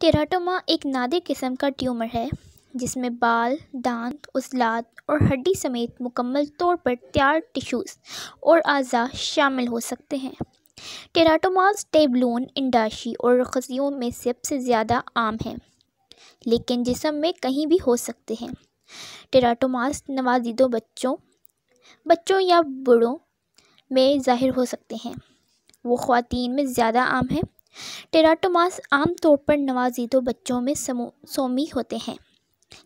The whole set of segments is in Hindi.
टेराटोमा एक नादिर किस्म का ट्यूमर है जिसमें बाल दांत उजलात और हड्डी समेत मुकम्मल तौर पर तैयार टिश्यूज़ और अज़ा शामिल हो सकते हैं टेराटोमास टेबलून इंडाशी और खजियों में सबसे ज़्यादा आम हैं लेकिन जिसम में कहीं भी हो सकते हैं टेराटोमास नवाजिदों बच्चों बच्चों या बूढ़ों में ज़ाहिर हो सकते हैं वो ख़वातीन में ज़्यादा आम है टेराटोमास आमतौर पर नवाजिदो बच्चों में सोमी होते हैं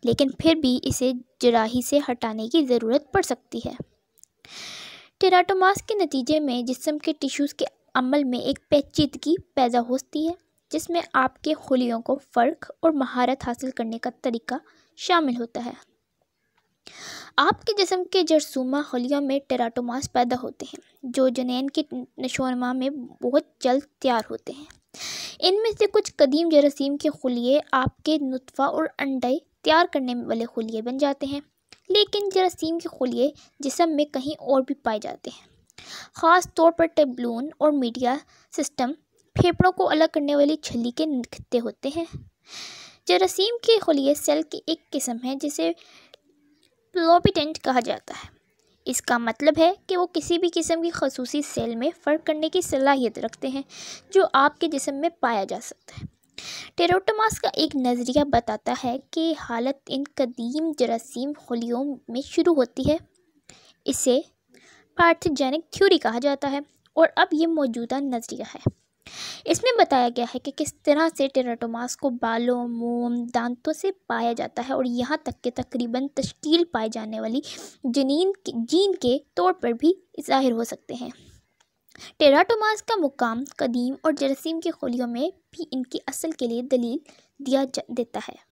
लेकिन फिर भी इसे जराही से हटाने की ज़रूरत पड़ सकती है टेराटोमास के नतीजे में जिसम के टिश्यूज़ के अमल में एक पेचीदगी पैदा होती है जिसमें आपके खुलियों को फ़र्क और महारत हासिल करने का तरीका शामिल होता है आपके जिसम के जरसूमा खलियों में टेराटोमास पैदा होते हैं जो जनैन के नशोनमा में बहुत जल्द तैयार होते हैं इनमें से कुछ कदीम जरासीम के खलिए आपके नुतफ़ा और अंडे तैयार करने वाले खलिए बन जाते हैं लेकिन जरासीम के खलिए जिसम में कहीं और भी पाए जाते हैं ख़ास तौर पर टेबलून और मीडिया सिस्टम फेफड़ों को अलग करने वाली छली के खत्ते होते हैं जरासीम के खलिए सेल की एक किस्म है जिसे प्लोपिटेंट कहा जाता है इसका मतलब है कि वो किसी भी किस्म की खसूसी सेल में फ़र्क करने की सलाहियत रखते हैं जो आपके जिसम में पाया जा सकता है टेरोटमास का एक नज़रिया बताता है कि हालत इन कदीम जरासीम खलियों में शुरू होती है इसे पार्थजेनिक थ्योरी कहा जाता है और अब ये मौजूदा नज़रिया है इसमें बताया गया है कि किस तरह से टेराटोमास को बालों मोम दांतों से पाया जाता है और यहाँ तक के तकरीबन तश्कील पाए जाने वाली जनीन जीन के तौर पर भी ज़ाहिर हो सकते हैं टेराटोमास का मुकाम कदीम और जरासीम के खोलियों में भी इनकी असल के लिए दलील दिया देता है